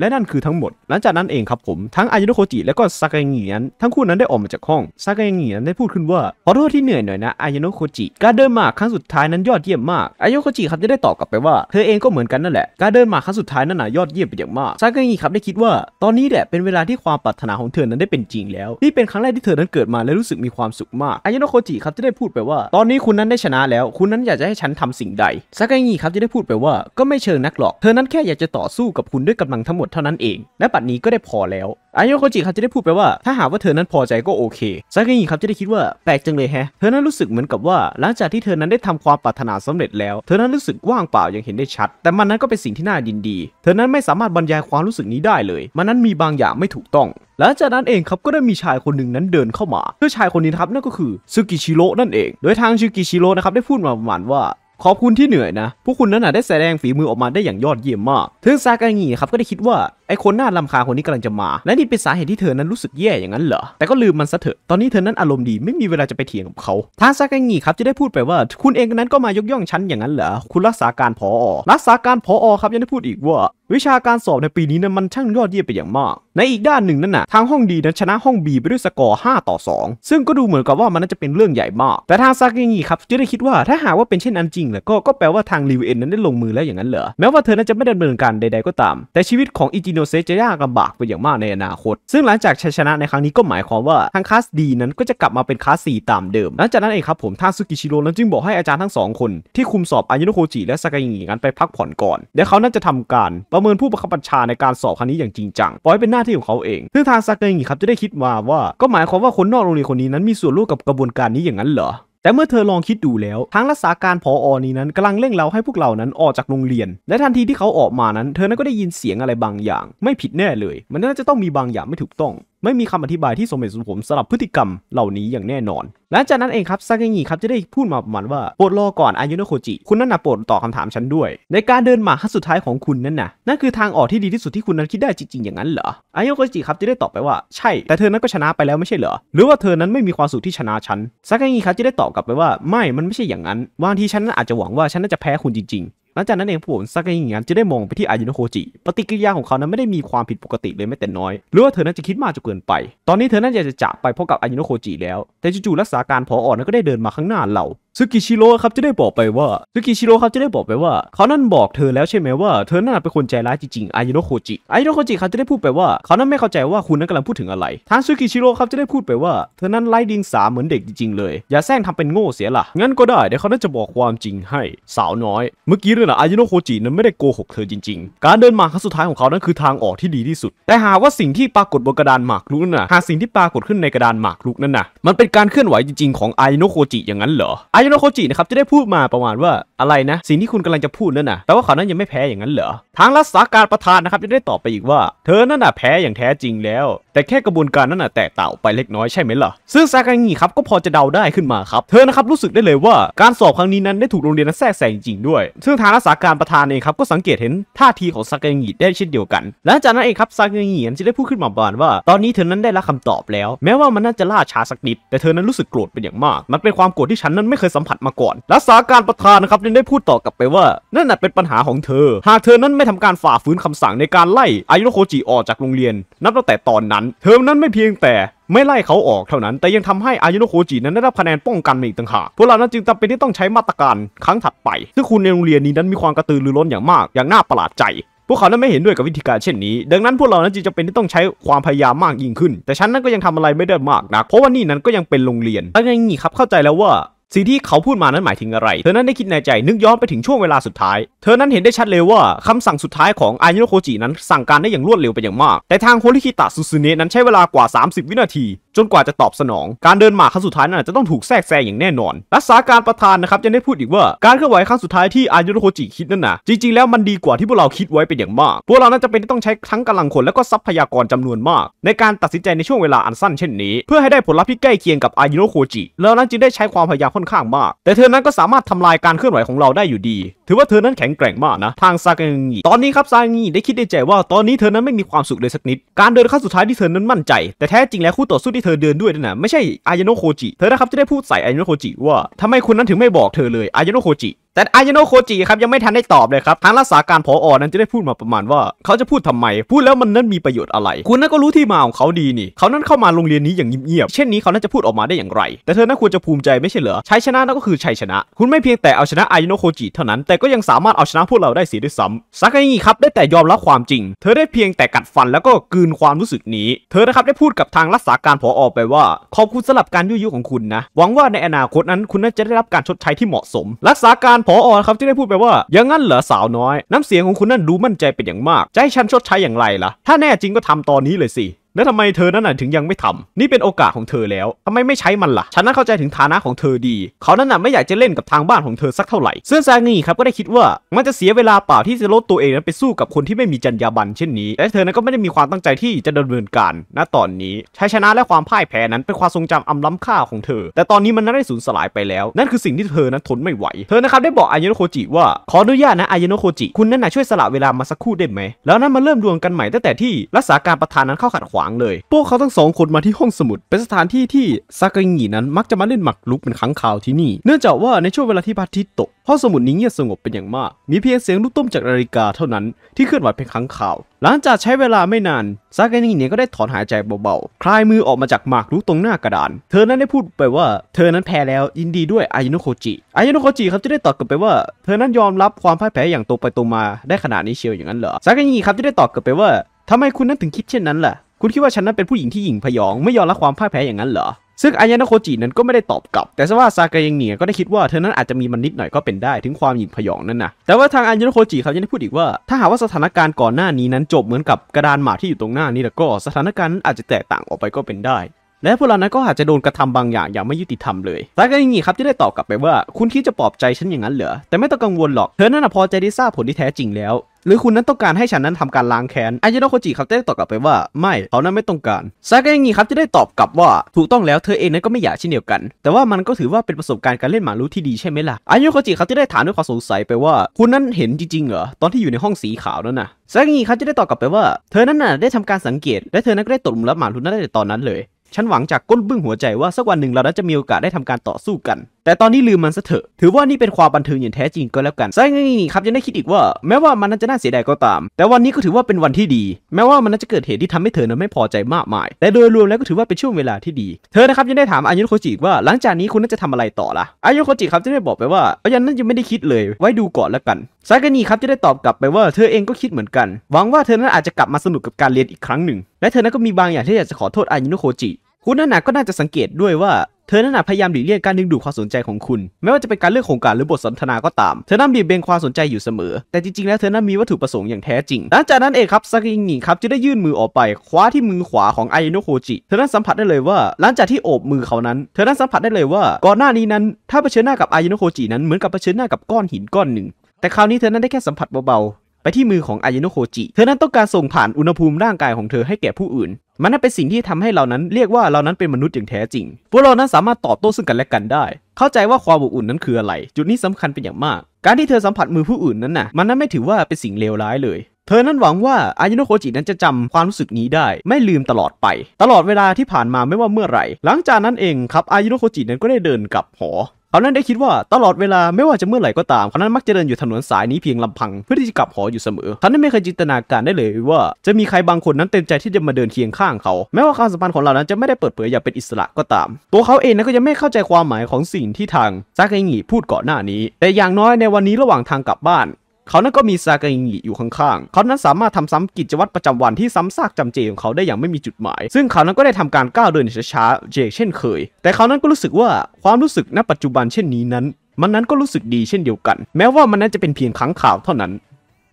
[SPEAKER 1] และนั่นคือทั้งหมด หลังจากนั้นเองครับผมทั้งอายุโนโคจิและก็ซากาเงียนทั้งคู่นั้นได้ออกมาจากห้องซากาเงียนได้พูดขึ้นว่าขอโทษที่เหนื่อยหน่อยนะอายุโนโคจิการเดินมาครั้งสุดท้ายนั้นยอดเยี่ยมมาก อายุโนโคจิครับได้ตอบกลับไปว่า เธอเองก็เหมือนกันนั่นแหละการเดินมาครั้งสุดท้ายนั้นน่ะยอดเยี่ยมเป็นอย่างมากซากาเงียครับได้คิดว่าตอนนี้แหละเป็นเวลาที่ความปรารถนาของเธอนั้นได้เป็นจริง แล้วนี่เป็นครั้งแรกที่เธอนั้นเกิดมาและรู้สึกมีความสุขมาก อายุโนโคจิครับจะได้พูดไปว่า ตอนนี้คุณนั้นได้ชนะแล้ว คุณนั้นอยากจะให้ฉันทำสิ่งใดซากางิครับจะได้พูดไปว่าก็ไม่เชิงนักหรอก เธอนั้นแค่อยากจะต่อสู้กับคุณด้วยกำลังทั้งหมดเท่านั้นเองและบัดนี้ก็ได้พอแล้ว อายโคจิเขาจะได้พูดไปว่า ถ้าหากว่าเธอนั้นพอใจก็โอเค ซากางิครับจะได้คิดว่าแปลกจังเลยแฮะ เธอนั้นรู้สึกเหมือนกับว่า หลังจากที่เธอนั้นได้ทำความปรารถนาสำเร็จแล้ว เธอนั้นรู้สึกว่างเปล่าอย่างเห็นได้ชัด แต่มันนั้นก็เป็นสิ่งที่น่ายินดี เธอนั้นไม่สามารถบรรยายความรู้สึกนี้ได้เลย มันนั้นมีบางอย่างไม่ถูกต้อง หลังจากนั้นเองครับก็ได้มีชายคนหนึ่งนั้นเดินเข้ามาเพื่อชายคนนี้ครับนั่นก็คือซูกิชิโร่นั่นเองโดยทางซูกิชิโร่นะครับได้พูดมาประมาณว่าขอบคุณที่เหนื่อยนะ พวกคุณนั้นน่ะได้แสดงฝีมือออกมาได้อย่างยอดเยี่ยมมากถึงซากางีครับ ก็ได้คิดว่าไอ้คนน่าลำคาคนนี้กำลังจะมา และนี่เป็นสาเหตุที่เธอนั้นรู้สึกแย่อย่างนั้นเหรอ แต่ก็ลืมมันซะเถอะ ตอนนี้เธอนั้นอารมณ์ดี ไม่มีเวลาจะไปเถียงกับเขา ทางซากางิครับจะได้พูดไปว่า คุณเองนั้นก็มายกย่องฉันอย่างนั้นเหรอ คุณรักษาการพอรักษาการพอครับยังได้พูดอีกว่า วิชาการสอบในปีนี้นั้นมันช่างยอดเยี่ยมไปอย่างมาก ในอีกด้านหนึ่งนั่นน่ะทางห้องดีนั้นชนะห้องบีไปด้วยสกอร์ห้าต่อ2ซึ่งก็ดูเหมือนกับว่ามันน่าจะเป็นเรื่องใหญ่มาก แต่ทางซากิงิครับจะได้คิดว่าถ้าหากว่าเป็นเช่นนั้นจริงแล้วก็ก็แปลว่าทางลิวเอ็นนั้นได้ลงมือแล้วอย่างนั้นเหรอแม้ว่าเธอนจะไม่ดำเนินการใดๆก็ตาม แต่ชีวิตของอิจิโนโนเซจะยากลำบากไปอย่างมากในอนาคต ซึ่งหลังจากชัยชนะในครั้งนี้ก็หมายความว่าทางคลาสดีนั้นก็จะกลับมาเป็นคลาสีตามเดิม หลังจากนั้นเองครับผมทาสุกิชิโร่นั้นจึงบอกให้อาจารย์ทั้งสองคน ที่คุมสอบอายุโนโคจิและซากายิงั้นไปพักผ่อนก่อน เดี๋ยวเขานั้นจะทำการประเมินผู้บังคับบัญชาในการสอบครั้งนี้อย่างจริงจังปล่อยเป็นหน้าที่ของเขาเอง ซึ่งทางซากายงิครับจะได้คิดมาว่า ก็หมายความว่าคนนอกโรงเรียนคนนี้นั้นมีส่วนร่วมกับกระบวนการนี้อย่างนั้นเหรอแต่เมื่อเธอลองคิดดูแล้ว ทางรักษาการพออนี้นั้นกำลังเร่งเราให้พวกเรานั้นออกจากโรงเรียน และทันทีที่เขาออกมานั้น เธอนั้นก็ได้ยินเสียงอะไรบางอย่าง ไม่ผิดแน่เลย มันน่าจะต้องมีบางอย่างไม่ถูกต้องไม่มีคำอธิบายที่สมเหตุสมผลสำหรับพฤติกรรมเหล่านี้อย่างแน่นอน หลังจากนั้นเองครับ ซากิงิครับจะได้พูดมาประมาณว่า โปรดรอก่อนอายุโนโคจิคุณนั่นนะโปรดตอบคาถามฉันด้วย ในการเดินหมาขั้นสุดท้ายของคุณนั่นนะนั่นคือทางออกที่ดีที่สุดที่คุณนั้นคิดได้จริง ๆ อย่างนั้นเหรออายุโนโคจิครับจะได้ตอบไปว่าใช่แต่เธอนั้นก็ชนะไปแล้วไม่ใช่เหรอหรือว่าเธอนั้นไม่มีความสุขที่ชนะฉันซากิงิครับจะได้ตอบกลับไปว่า ไม่มันไม่ใช่อย่างนั้นบางทีฉันอาจจะหวังว่าฉันน่าจะแพ้คุณจริง ๆังจากนั้นเองผู้ผลซากอยางยันจะได้มองไปที่อายุโนโคจิ ปฏิกิริยาของเขานั้นไม่ได้มีความผิดปกติเลยแม้แต่น้อย หรือว่าเธอนั้นจะคิดมากจนเกินไป ตอนนี้เธอนั้นอยากจะจาไปพบกับอายุโนโคจิแล้ว แต่จู่ๆรักษาการพออ่อนนั้นก็ได้เดินมาข้างหน้าเราซึกิชิโร่ครับจะได้บอกไปว่าซึกิชิโร่ครับจะได้บอกไปว่าเขานั่นบอกเธอแล้วใช่ไหมว่าเธอน่าเป็นคนใจร้ายจริงๆอายโนโคจิอายโนโคจิครับจะได้พูดไปว่าเขานั่นไม่เข้าใจว่าคุณนั้นกำลังพูดถึงอะไรทางซึกิชิโร่ครับจะได้พูดไปว่า เธอนั่นไร้ดิงสาเหมือนเด็กจริงๆเลยอย่าแซงทำเป็นโง่เสียละงั้นก็ได้เดี๋ยวเขาน่าจะบอกความจริงให้สาวน้อย เมื่อกี้เรื่องอายโนโคจินั้นไม่ได้โกหกเธอจริงๆการเดินมาครั้งสุดท้ายของเขานั้นคือทางออกที่ดีที่สุด แต่หากว่าสิ่งที่ปรากฏบนกระดานหมากรุกน่ะหาสิ่งที่ปรากฏขึ้นในกระดานหมากรุกนั่นนะมันเป็นการเคลื่อนไหวจริงๆ ของอายโนโคจิอย่างนั้นเหรออายโนโคจินะครับจะได้พูดมาประมาณว่าอะไรนะ สิ่งที่คุณกำลังจะพูดนั่นน่ะแต่ว่าเขานั้นยังไม่แพ้อย่างนั้นเหรอ ทางรัศาการประธานนะครับ จะได้ตอบไปอีกว่า เธอนั่นน่ะแพ้อย่างแท้จริงแล้วแต่แค่กระบวนการนั้นน่ะแตกต่างไปเล็กน้อยใช่ไหมล่ะ ซึ่งซากางิครับก็พอจะเดาได้ขึ้นมาครับ เธอนะครับรู้สึกได้เลยว่า การสอบครั้งนี้นั้นได้ถูกโรงเรียนนั้นแทรกแซงจริงด้วย ซึ่งทางรักษาการประธานเองครับก็สังเกตเห็นท่าทีของซากางิได้เช่นเดียวกันหลังจากนั้นเองครับซากางิจะได้พูดขึ้นมาบานว่า ตอนนี้เธอนั้นได้รับคำตอบแล้ว แม้ว่ามันน่าจะล่าช้าสักนิดแต่เธอนั้นรู้สึกโกรธเป็นอย่างมาก มันเป็นความโกรธที่ฉันนั้นไม่เคยสัมผัสมาก่อน รักษาการประธานนะครับได้พูดต่อกลับไปว่านั่นน่ะเป็นปัญหาของเธอ หากเธอนั้นไม่ทำการฝ่าฝืนคำสั่งในการไล่อายุโคจิออกจากโรงเรียนนับตั้งแต่ตอนนั้นเทอมนั้นไม่เพียงแต่ไม่ไล่เขาออกเท่านั้น แต่ยังทำให้อายุโนโคจินั้นได้รับคะแนนป้องกันอีกต่างหากพวกเรานั้นจึงจำเป็นที่ต้องใช้มาตรการครั้งถัดไป ซึ่งคุณในโรงเรียนนี้นั้นมีความกระตือรือร้นอย่างมาก อย่างน่าประหลาดใจ พวกเขานั้นไม่เห็นด้วยกับวิธีการเช่นนี้ ดังนั้นพวกเรานั้นจึงจำเป็นที่ต้องใช้ความพยายามมากยิ่งขึ้น แต่ฉันนั้นก็ยังทำอะไรไม่ได้มากนักเพราะว่านี่นั้นก็ยังเป็นโรงเรียนอะไรย่างนี้ครับเข้าใจแล้วว่าสิ่งที่เขาพูดมานั้นหมายถึงอะไร เธอนั้นได้คิดในใจ นึกย้อนไปถึงช่วงเวลาสุดท้าย เธอนั้นเห็นได้ชัดเลยว่าคำสั่งสุดท้ายของอายุโคจินั้นสั่งการได้อย่างรวดเร็วไปอย่างมาก แต่ทางโคริคิตะสุสุเนะนั้นใช้เวลากว่า 30 วินาทีจนกว่าจะตอบสนอง การเดินหมากครั้งสุดท้ายนั้นจะต้องถูกแทรกแซงอย่างแน่นอน รักษาการประธานนะครับยังได้พูดอีกว่าการเคลื่อนไหวครั้งสุดท้ายที่อายุโรโคจิคิดนั่นนะจริงๆแล้วมันดีกว่าที่พวกเราคิดไว้เป็นอย่างมาก พวกเรานั้นจะเป็นที่ต้องใช้ทั้งกำลังคนและก็ทรัพยากรจำนวนมาก ในการตัดสินใจในช่วงเวลาอันสั้น เช่นนี้เพื่อให้ได้ผลลัพธ์ที่ใกล้เคียงกับอายุโรโคจิ แล้วนั้นจึงได้ใช้ความพยายามค่อนข้างมาก แต่เธอนั้นก็สามารถทำลายการเคลื่อนไหวของเราได้อยู่ดี ถือว่าเธอนั้นแข็งแกร่งมากนะทางซากงีตอนนี้ครับซากงีได้คิดในใจว่า ตอนนี้เธอนั้นไม่มีความสุขเลยสักนิด การเดินขั้นสุดท้ายที่เธอนั้นมั่นใจแต่แท้จริงแล้วคู่ต่อสู้ที่เธอเดินด้วยนะ ไม่ใช่อายโนโคจิเธอนะครับจะได้พูดใส่อายโนโคจิว่าทำไมคนนั้นถึงไม่บอกเธอเลยอายโนโคจิแต่อายโนโคจิครับยังไม่ทันได้ตอบเลยครับ ทางรักษาการผออนั้นจะได้พูดมาประมาณว่า เขาจะพูดทำไม พูดแล้วมันนั้นมีประโยชน์อะไร คุณนั่นก็รู้ที่มาของเขาดีนี่เขานั้นเข้ามาโรงเรียนนี้อย่างเงียบๆเช่นนี้เขาน่าจะพูดออกมาได้อย่างไร แต่เธอนั้นควรจะภูมิใจไม่ใช่เหรอชัยชนะนั่นก็คือชัยชนะ คุณไม่เพียงแต่เอาชนะอายโนโคจิเท่านั้นแต่ก็ยังสามารถเอาชนะพวกเราได้เสียด้วยซ้ำซากางิครับได้แต่ยอมรับความจริง เธอได้เพียงแต่กัดฟันแล้วก็กืนความรู้สึกนี้ เธอนะครับได้พูดกับทางรักษาการผออไปว่าขอบคุณสำหรับการยุยยุของคุณนะหวังว่าในอนาคตนั้นคุณน่าจะได้รับการชดใช้ที่เหมาะสม รักษาการผออครับที่ได้พูดไปว่า อย่างงั้นเหรอสาวน้อย น้ำเสียงของคุณนั่นดูมั่นใจเป็นอย่างมาก จะให้ฉันชดใช้อย่างไรล่ะ ถ้าแน่จริงก็ทำตอนนี้เลยสิแล้วทำไมเธอนั่นน่ะถึงยังไม่ทำนี่เป็นโอกาสของเธอแล้ว ทำไมไม่ใช้มันละ่ะฉันนั้นเข้าใจถึงฐานะของเธอดี เขานั่นน่ะไม่อยากจะเล่นกับทางบ้านของเธอสักเท่าไหร่เซื่อซางีครับก็ได้คิดว่ามันจะเสียเวลาเปล่าที่จะลดตัวเองนั้นไปสู้กับคนที่ไม่มีจรรยาบรรณเช่นนี้และเธอนั้นก็ไม่ได้มีความตั้งใจที่จะดำเนินการณตอนนี้ชัยชนะและความพ่ายแพ้นั้นเป็นความทรงจำอำล้ำค่าของเธอ แต่ตอนนี้มันนั้นได้สูญสลายไปแล้วนั่นคือสิ่งที่เธอนั้นทนไม่ไหว เธอนะครับได้บอกอายโนโคจิว่าขออนุญาตนะอายโนโคจิคุณนั่นน่ะช่วยสละเวลามาสักครู่ได้ไหมแล้วนั้นมาเริ่มดวงกันใหม่ตั้งแต่ที่รักษาการประธานนั้นเข้าขัดขวางางเลยพวกเขาทั้งสองคนมาที่ห้องสมุด เป็นสถานที่ที่ ซากางินั้นมักจะมาเล่นหมักลุกเป็นครั้งคราวที่นี่ เนื่องจากว่า ในช่วงเวลาที่พระอาทิตย์ตกห้องสมุดนี้เงียบสงบเป็นอย่างมาก มีเพียงเสียงลูกต้มจากนาฬิกาเท่านั้นที่เคลื่อนไหวเป็นครั้งคราว หลังจากใช้เวลาไม่นานซากางิเนี่ยก็ได้ถอนหายใจเบาๆคลายมือออกมาจากหมากลุกตรงหน้ากระดาน เธอนั้นได้พูดไปว่า เธอนั้นแพ้แล้วยินดีด้วยอายโนโคจิอายโนโคจิครับจะได้ตอบกลับไปว่า เธอนั้นยอมรับความพ่ายแพ้อย่างตรงไปตรงมาได้ขนาดนี้เชียวอย่างนั้นเหรอซากางิครับจะได้ตอบกลับไปว่าทำไมคุณนั้นถึงคิดเช่นนั้นล่ะคุณคิดว่าฉันนั้นเป็นผู้หญิงที่หญิงพยอง ไม่ยอมรับความพ่ายแพ้อย่างนั้นเหรอ ซึ่งอายานะโคจินั้นก็ไม่ได้ตอบกลับ แต่ว่าซากายังเหนียก็ได้คิดว่าเธอนั้นอาจจะมีมันนิดหน่อยก็เป็นได้ ถึงความหยิ่งพยองนั่นนะแต่ว่าทางอายานะโคจิเขายังได้พูดอีกว่าถ้าหากว่าสถานการณ์ก่อนหน้านี้นั้นจบเหมือนกับกระดานหมาที่อยู่ตรงหน้านี้แล้วก็สถานการณ์อาจจะแตกต่างออกไปก็เป็นได้ และพวกเรานั้นก็อาจจะโดนกระทำบางอย่างอย่างไม่ยุติธรรมเลยซากายังเนียครับที่ได้ตอบกลับไปว่าคุณคิดจะปลอบใจฉันอย่างนั้นเหรอแต่ไม่ต้องกังวลหรอก เธอนั้นพอใจที่ทราบผลที่แท้จริงแล้วหรือคุณนั้นต้องการให้ฉันนั้นทำการล้างแค้นอายาโนโคจิเขาได้ตอบกลับไปว่า ไม่เขานั้นไม่ต้องการซากะยังงี้ครับจะได้ตอบกลับว่า ถูกต้องแล้วเธอเองนั้นก็ไม่อยากเช่นเดียวกัน แต่ว่ามันก็ถือว่าเป็นประสบการณ์การเล่นหมารู้ที่ดีใช่ไหมล่ะอายาโนโคจิเขาจะได้ถามด้วยความสงสัยไปว่า คุณนั้นเห็นจริงๆ เหรอตอนที่อยู่ในห้องสีขาวนั่นน่ะซากะยังงี้ครับจะได้ตอบกลับไปว่าเธอนั้นน่ะได้ทำการสังเกตและเธอนั้นก็ได้ตกหลุมรักหมารู้นั้นได้ตอนนั้นเลยฉันหวังจากก้นบึ้งหัวใจว่า สักวันหนึ่งเรานั้นจะมีโอกาสได้ทำการต่อสู้กันแต่ตอนนี้ลืมมันซะเถอะถือว่านี่เป็นความบันเทิงอย่างแท้จริงก็แล้วกันใช่ครับยังได้คิดอีกว่าแม้ว่ามันนั้นจะน่าเสียดายก็ตาม แต่วันนี้ก็ถือว่าเป็นวันที่ดี แม้ว่ามันนั้นจะเกิดเหตุที่ทำให้เธอนั้นไม่พอใจมากมายแต่โดยรวมแล้วก็ถือว่าเป็นช่วงเวลาที่ดี เธอนะครับยังได้ถามอายุโคจิว่า หลังจากนี้คุณน่าจะทำอะไรต่อละอายุโคจิครับจะได้บอกไปว่าอยันนั้นยังไม่ได้คิดเลย ไว้ดูก่อนแล้วกันซากานีครับจะได้ตอบกลับไปว่าเธอเองก็คิดเหมือนกันหวังว่าเธอนั้นอาจจะกลับมาสนุกกับการเรียนอีกครั้งหนึ่งและเธอนั้นก็มีบางอย่างที่อยากจะขอโทษอายุโคจิ คุณน่นะก็น่าจะสังเกตด้วยว่าเธอนั้นพยายามหลีกเลี่ยงการดึงดูดความสนใจของคุณ ไม่ว่าจะเป็นการเลือกโครงการหรือบทสนทนาก็ตาม เธอนั้นบีบเบงความสนใจอยู่เสมอ แต่จริงๆแล้วเธอนั้นมีวัตถุประสงค์อย่างแท้จริง หลังจากนั้นเองครับซากิงิครับ จะได้ยื่นมือออกไปคว้าที่มือขวาของไอโนโคจิ เธอนั้นสัมผัสได้เลยว่า หลังจากที่โอบมือเขานั้น เธอนั้นสัมผัสได้เลยว่า ก่อนหน้านี้นั้น ถ้าเผชิญหน้ากับไอโนโคจินั้นเหมือนกับเผชิญหน้ากับก้อนหินก้อนหนึ่ง แต่คราวนี้เธอนั้นได้แค่สัมผัสเบาๆไปที่มือของอายโนโคจิเธอนั้นต้องการส่งผ่านอุณหภูมิร่างกายของเธอให้แก่ผู้อื่นมันนั่นเป็นสิ่งที่ทำให้เรานั้นเรียกว่า เรานั้นเป็นมนุษย์อย่างแท้จริง พวกเรานั้นสามารถตอบโต้ซึ่งกันและกันได้ เข้าใจว่าความอบอุ่นนั้นคืออะไร จุดนี้สำคัญเป็นอย่างมาก การที่เธอสัมผัสมือผู้อื่นนั้นน่ะมันนั้นไม่ถือว่าเป็นสิ่งเลวร้ายเลย เธอนั้นหวังว่าอายุโนโคจิ นั้นจะจำความรู้สึกนี้ได้ ไม่ลืมตลอดไป ตลอดเวลาที่ผ่านมาไม่ว่าเมื่อไหร่ หลังจากนั้นเองครับอายุโนโคจินั้นก็ได้เดินกลับหอเขานั้นได้คิดว่าตลอดเวลาไม่ว่าจะเมื่อไหร่ก็ตามเขานั้นมักจะเดินอยู่ถนนสายนี้เพียงลำพังเพื่อที่จะกลับหออยู่เสมอเขานั้นไม่เคยจินตนาการได้เลยว่าจะมีใครบางคนนั้นเต็มใจที่จะมาเดินเคียงข้างเขา แม้ว่าความสัมพันธ์ของเรานั้นจะไม่ได้เปิดเผยอย่างเป็นอิสระก็ตาม ตัวเขาเองนั้นก็ยังไม่เข้าใจความหมายของสิ่งที่ทางซากิงีพูดก่อนหน้านี้ แต่อย่างน้อยในวันนี้ระหว่างทางกลับบ้านเขานั้นก็มีซากางิอยู่ข้างๆ เขานั้นสามารถทำซ้ำกิจวัตรประจำวันที่ซ้ำซากจำเจของเขาได้อย่างไม่มีจุดหมาย ซึ่งเขานั้นก็ได้ทำการก้าวเดินช้าๆเจเช่นเคย แต่เขานั้นก็รู้สึกว่าความรู้สึกณปัจจุบันเช่นนี้นั้น มันนั้นก็รู้สึกดีเช่นเดียวกัน แม้ว่ามันนั้นจะเป็นเพียงครั้งข่าวเท่านั้น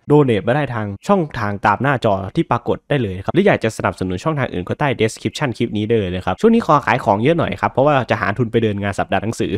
[SPEAKER 1] โดเนทมาได้ทางช่องทางตามหน้าจอที่ปรากฏได้เลยครับ หรืออยากจะสนับสนุนช่องทางอื่นก็ใต้ description คลิปนี้ได้เลยครับ ช่วงนี้ขอขายของเยอะหน่อยครับ เพราะว่าจะหาทุนไปเดินงานสัปดาห์หนังสือ